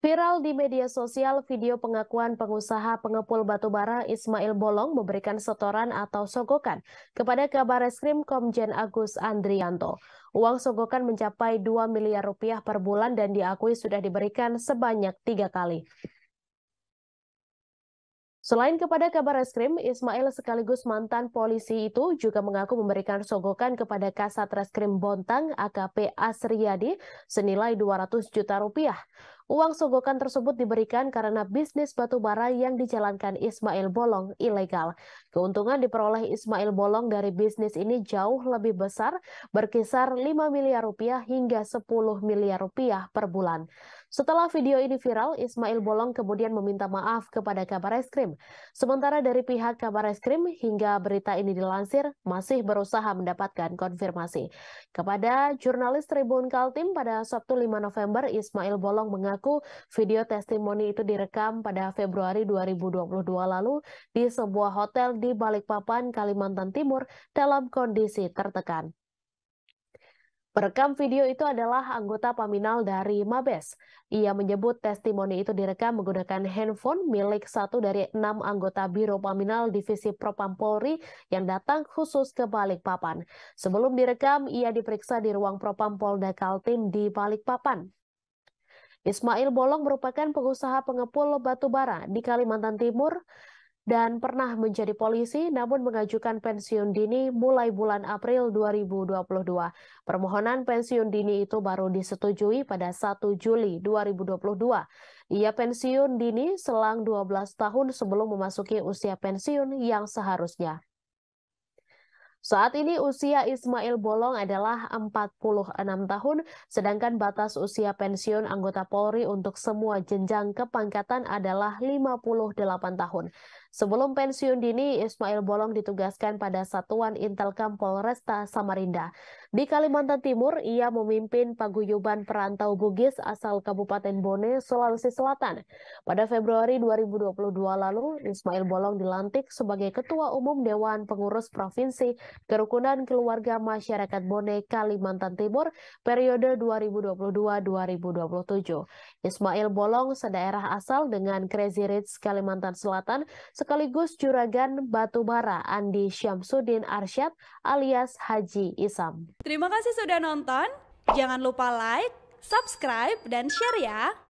Viral di media sosial, video pengakuan pengusaha pengepul batubara Ismail Bolong memberikan setoran atau sogokan kepada kabar eskrim Komjen Agus Andrianto. Uang sogokan mencapai 2 miliar rupiah per bulan dan diakui sudah diberikan sebanyak tiga kali. Selain kepada kabar reskrim, Ismail sekaligus mantan polisi itu juga mengaku memberikan sogokan kepada Kasat Reskrim Bontang AKP Asriyadi senilai 200 juta rupiah. Uang sogokan tersebut diberikan karena bisnis batu bara yang dijalankan Ismail Bolong ilegal. Keuntungan diperoleh Ismail Bolong dari bisnis ini jauh lebih besar, berkisar 5 miliar rupiah hingga 10 miliar rupiah per bulan. Setelah video ini viral, Ismail Bolong kemudian meminta maaf kepada kabar eskrim. Sementara dari pihak kabar eskrim hingga berita ini dilansir, masih berusaha mendapatkan konfirmasi. Kepada jurnalis Tribun Kaltim pada Sabtu 5 November, Ismail Bolong mengaku mengaku video testimoni itu direkam pada Februari 2022 lalu di sebuah hotel di Balikpapan, Kalimantan Timur dalam kondisi tertekan. Perekam video itu adalah anggota paminal dari Mabes. Ia menyebut testimoni itu direkam menggunakan handphone milik satu dari enam anggota Biro Paminal Divisi Propam Polri yang datang khusus ke Balikpapan. Sebelum direkam, ia diperiksa di ruang Propam Polda Kaltim di Balikpapan. Ismail Bolong merupakan pengusaha pengepul batu bara di Kalimantan Timur dan pernah menjadi polisi namun mengajukan pensiun dini mulai bulan April 2022. Permohonan pensiun dini itu baru disetujui pada 1 Juli 2022. Ia pensiun dini selang 12 tahun sebelum memasuki usia pensiun yang seharusnya. Saat ini usia Ismail Bolong adalah 46 tahun, sedangkan batas usia pensiun anggota Polri untuk semua jenjang kepangkatan adalah 58 tahun. Sebelum pensiun dini, Ismail Bolong ditugaskan pada Satuan Intelkam Polresta Samarinda. Di Kalimantan Timur, ia memimpin paguyuban perantau Bugis asal Kabupaten Bone, Sulawesi Selatan. Pada Februari 2022 lalu, Ismail Bolong dilantik sebagai Ketua Umum Dewan Pengurus Provinsi Kerukunan Keluarga Masyarakat Bone, Kalimantan Timur periode 2022-2027. Ismail Bolong sedaerah asal dengan Crazy Rich Kalimantan Selatan sekaligus juragan batubara Andi Syamsuddin Arsyad alias Haji Isam. Terima kasih sudah nonton. Jangan lupa like, subscribe, dan share ya.